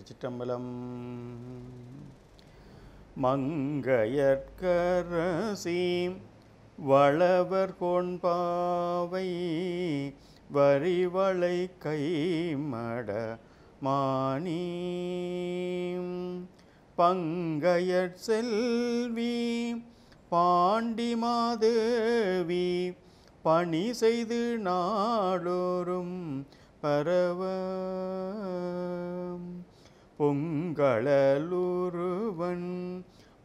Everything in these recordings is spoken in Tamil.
திருச்சிற்றம்பலம் மங்கையற்கரசி வளவர் கொண்பாவை வரிவளை கைமட மாணி பங்கையற் செல்வி பாண்டி மாதேவி பணி செய்து நாடோறும் பரவ பொங்கலுருவன்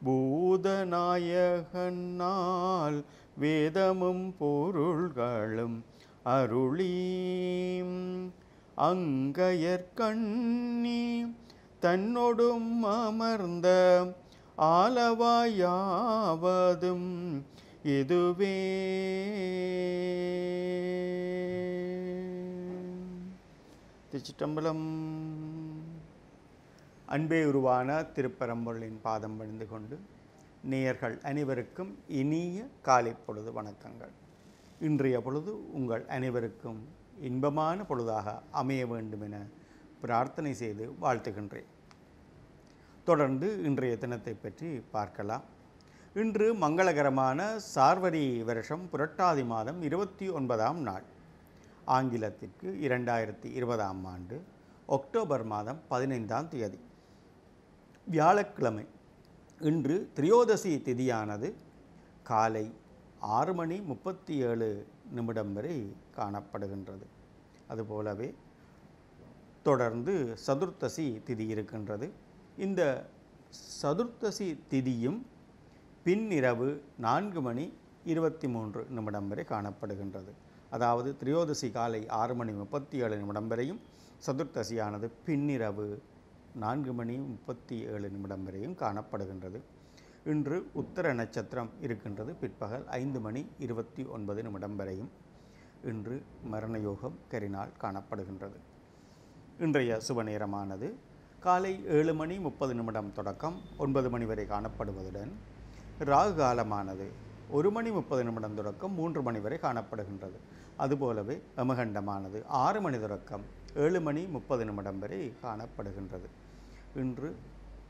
பூதநாயகன்னால் வேதமும் பொருள்களும் அருளீம் அங்கையற்கண்ணி தன்னொடும் அமர்ந்த ஆலவாயாவதும் இதுவே திருச்சிட்டம்பலம் அன்பே உருவான திருப்பரம்பொருளின் பாதம் பணிந்து கொண்டு நேயர்கள் அனைவருக்கும் இனிய காலை பொழுது வணக்கங்கள் இன்றைய பொழுது உங்கள் அனைவருக்கும் இன்பமான பொழுதாக அமைய வேண்டும் என பிரார்த்தனை செய்து வாழ்த்துகின்றேன் தொடர்ந்து இன்றைய தினத்தை பற்றி பார்க்கலாம் இன்று மங்களகரமான சார்வரி வருஷம் புரட்டாதி மாதம் இருபத்தி ஒன்பதாம் நாள் ஆங்கிலத்திற்கு இரண்டாயிரத்தி இருபதாம் ஆண்டு அக்டோபர் மாதம் பதினைந்தாம் தேதி வியாழக்கிழமை இன்று திரியோதசி திதியானது காலை ஆறு மணி முப்பத்தி ஏழு நிமிடம் வரை காணப்படுகின்றது அதுபோலவே தொடர்ந்து சதுர்த்தசி திதி இருக்கின்றது இந்த சதுர்த்தசி திதியும் பின்னிரவு நான்கு மணி இருபத்தி மூன்று நிமிடம் வரை காணப்படுகின்றது அதாவது திரியோதசி காலை ஆறு மணி முப்பத்தி ஏழு நிமிடம் வரையும் சதுர்த்தசியானது பின்னிரவு நான்கு மணி முப்பத்தி ஏழு நிமிடம் வரையும் காணப்படுகின்றது இன்று உத்தர நட்சத்திரம் இருக்கின்றது பிற்பகல் ஐந்து மணி இருபத்தி ஒன்பது நிமிடம் வரையும் இன்று மரணயோகம் கரினால் காணப்படுகின்றது இன்றைய சுப நேரமானது காலை ஏழு மணி முப்பது நிமிடம் தொடக்கம் ஒன்பது மணி வரை காணப்படுவதுடன் ராகு காலமானது ஒரு மணி முப்பது நிமிடம் தொடக்கம் மூன்று மணி வரை காணப்படுகின்றது அதுபோலவே அமகண்டமானது ஆறு மணி தொடக்கம் ஏழு மணி முப்பது நிமிடம் வரை காணப்படுகின்றது இன்று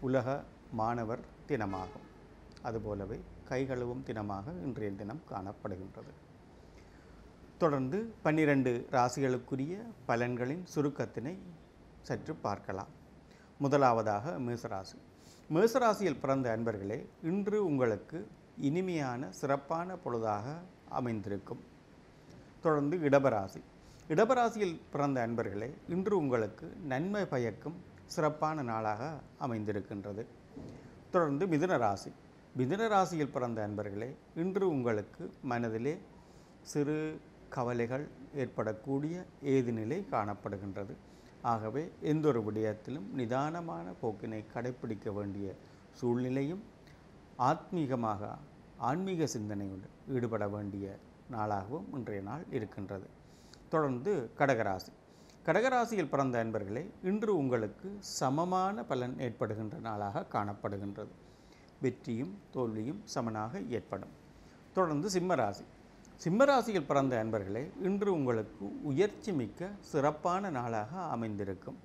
உலக மாணவர் தினமாகும் அதுபோலவே கைகளுவும் தினமாக இன்றைய தினம் காணப்படுகின்றது தொடர்ந்து பன்னிரண்டு ராசிகளுக்குரிய பலன்களின் சுருக்கத்தினை சற்று பார்க்கலாம் முதலாவதாக மேசராசி மேசராசியில் பிறந்த அன்பர்களே இன்று உங்களுக்கு இனிமையான சிறப்பான பொழுதாக அமைந்திருக்கும் தொடர்ந்து இடபராசி இடபராசியில் பிறந்த அன்பர்களே இன்று உங்களுக்கு நன்மை பயக்கும் சிறப்பான நாளாக அமைந்திருக்கின்றது தொடர்ந்து மிதுன ராசி மிதுன ராசியில் பிறந்த அன்பர்களே இன்று உங்களுக்கு மனதிலே சிறு கவலைகள் ஏற்படக்கூடிய ஏதுநிலை காணப்படுகின்றது ஆகவே எந்த ஒரு விடயத்திலும் நிதானமான போக்கினை கடைபிடிக்க வேண்டிய சூழ்நிலையும் ஆத்மீகமாக ஆன்மீக சிந்தனையுடன் ஈடுபட வேண்டிய நாளாகவும் இன்றைய நாள் இருக்கின்றது தொடர்ந்து கடகராசி கடகராசியில் பிறந்த அன்பர்களே இன்று உங்களுக்கு சமமான பலன் ஏற்படுகின்ற நாளாக காணப்படுகின்றது வெற்றியும் தோல்வியும் சமனாக ஏற்படும் தொடர்ந்து சிம்மராசி சிம்மராசியில் பிறந்த அன்பர்களே இன்று உங்களுக்கு உயர்ச்சி மிக்க சிறப்பான நாளாக அமைந்திருக்கும்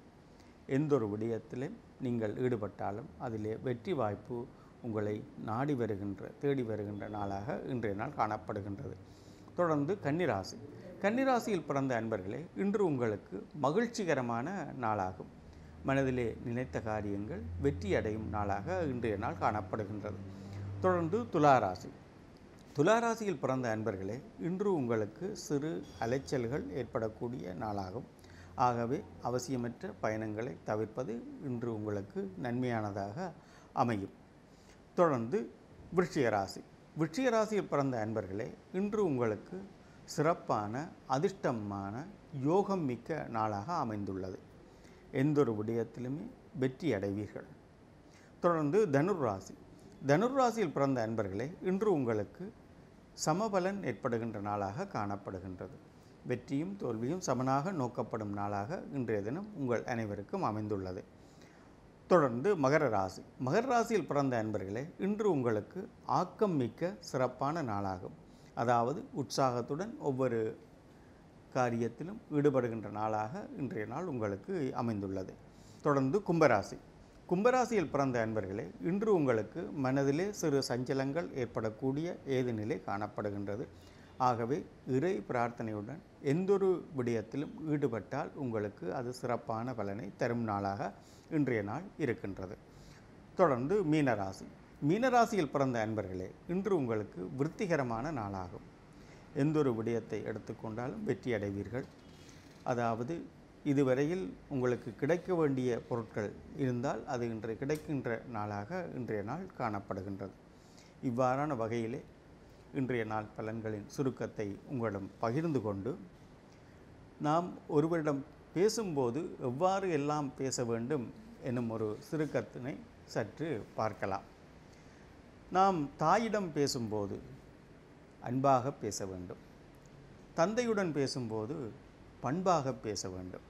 எந்தொரு விடயத்திலும் நீங்கள் ஈடுபட்டாலும் அதிலே வெற்றி வாய்ப்பு உங்களை நாடி வருகின்ற தேடி வருகின்ற நாளாக இன்றைய நாள் காணப்படுகின்றது தொடர்ந்து கன்னிராசி கன்னிராசியில் பிறந்த அன்பர்களே இன்று உங்களுக்கு மகிழ்ச்சிகரமான நாளாகும் மனதிலே நினைத்த காரியங்கள் வெற்றி அடையும் நாளாக இன்றைய நாள் காணப்படுகின்றது தொடர்ந்து துளாராசி துளாராசியில் பிறந்த அன்பர்களே இன்று உங்களுக்கு சிறு அலைச்சல்கள் ஏற்படக்கூடிய நாளாகும் ஆகவே அவசியமற்ற பயணங்களை தவிர்ப்பது இன்று உங்களுக்கு நன்மையானதாக அமையும் தொடர்ந்து விருட்சிக ராசி பிறந்த அன்பர்களே இன்று உங்களுக்கு சிறப்பான அதிர்ஷ்டமான யோகம் மிக்க நாளாக அமைந்துள்ளது எந்தொரு விடயத்திலுமே வெற்றி அடைவீர்கள் தொடர்ந்து தனுர்ராசி தனுர்ராசியில் பிறந்த அன்பர்களே இன்று உங்களுக்கு சமபலன் ஏற்படுகின்ற நாளாக காணப்படுகின்றது வெற்றியும் தோல்வியும் சமனாக நோக்கப்படும் நாளாக இன்றைய தினம் உங்கள் அனைவருக்கும் அமைந்துள்ளது தொடர்ந்து மகர ராசி மகர ராசியில் பிறந்த அன்பர்களே இன்று உங்களுக்கு ஆக்கம் மிக்க சிறப்பான நாளாகும் அதாவது உற்சாகத்துடன் ஒவ்வொரு காரியத்திலும் ஈடுபடுகின்ற நாளாக இன்றைய நாள் உங்களுக்கு அமைந்துள்ளது தொடர்ந்து கும்பராசி கும்பராசியில் பிறந்த அன்பர்களே இன்று உங்களுக்கு மனதிலே சிறு சஞ்சலங்கள் ஏற்படக்கூடிய ஏது நிலை காணப்படுகின்றது ஆகவே இறை பிரார்த்தனையுடன் எந்தொரு விடயத்திலும் ஈடுபட்டால் உங்களுக்கு அது சிறப்பான பலனை தரும் நாளாக இன்றைய நாள் இருக்கின்றது தொடர்ந்து மீனராசி மீனராசியில் பிறந்த அன்பர்களே இன்று உங்களுக்கு விருத்திகரமான நாளாகும் எந்தொரு விடயத்தை எடுத்துக்கொண்டாலும் வெற்றி அடைவீர்கள் அதாவது இதுவரையில் உங்களுக்கு கிடைக்க வேண்டிய பொருட்கள் இருந்தால் அது இன்று கிடைக்கின்ற நாளாக இன்றைய நாள் காணப்படுகின்றது இவ்வாறான வகையிலே இன்றைய நாள் பலன்களின் சுருக்கத்தை உங்களிடம் பகிர்ந்து கொண்டு நாம் ஒருவரிடம் பேசும்போது எவ்வாறு எல்லாம் பேச வேண்டும் என்னும் ஒரு சுருக்கத்தினை சற்று பார்க்கலாம் நாம் தாயிடம் பேசும்போது அன்பாக பேச வேண்டும் தந்தையுடன் பேசும்போது பண்பாக பேச வேண்டும்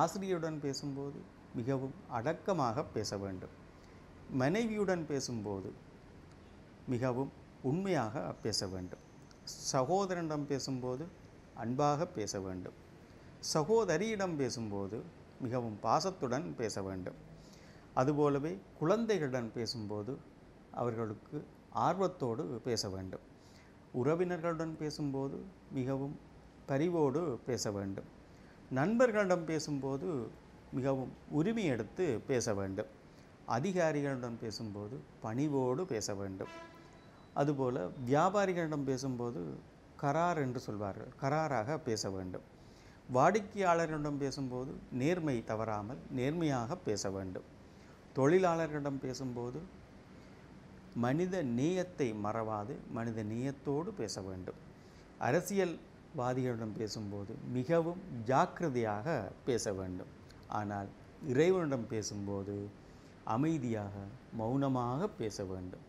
ஆசிரியருடன் பேசும்போது மிகவும் அடக்கமாக பேச வேண்டும் மனைவியுடன் பேசும்போது மிகவும் உண்மையாக பேச வேண்டும் சகோதரனிடம் பேசும்போது அன்பாக பேச வேண்டும் சகோதரியிடம் பேசும்போது மிகவும் பாசத்துடன் பேச வேண்டும் அதுபோலவே குழந்தைகளுடன் பேசும்போது அவர்களுக்கு ஆர்வத்தோடு பேச வேண்டும் உறவினர்களுடன் பேசும்போது மிகவும் பரிவோடு பேச வேண்டும் நண்பர்களிடம் பேசும்போது மிகவும் உரிமை எடுத்து பேச வேண்டும் அதிகாரிகளிடம் பேசும்போது பணிவோடு பேச வேண்டும் அதுபோல் வியாபாரிகளிடம் பேசும்போது கரார் என்று சொல்வார்கள் கராராக பேச வேண்டும் வாடிக்கையாளர்களிடம் பேசும்போது நேர்மை தவறாமல் நேர்மையாக பேச வேண்டும் தொழிலாளர்களிடம் பேசும்போது மனித நேயத்தை மறவாது மனித நேயத்தோடு பேச வேண்டும் அரசியல்வாதிகளிடம் பேசும்போது மிகவும் ஜாக்கிரதையாக பேச வேண்டும் ஆனால் இறைவனிடம் பேசும்போது அமைதியாக மௌனமாக பேச வேண்டும்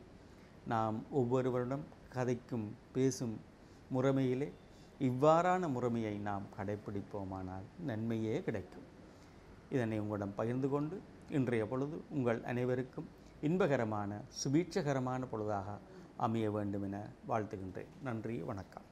நாம் ஒவ்வொருவரிடம் கதைக்கும் பேசும் முறைமையிலே இவ்வாறான முறைமையை நாம் கடைபிடிப்போமானால் நன்மையே கிடைக்கும் இதனை உங்களிடம் பகிர்ந்து கொண்டு இன்றைய பொழுது உங்கள் அனைவருக்கும் இன்பகரமான சுபீட்சகரமான பொழுதாக அமைய வேண்டும் என வாழ்த்துகின்றேன் நன்றி வணக்கம்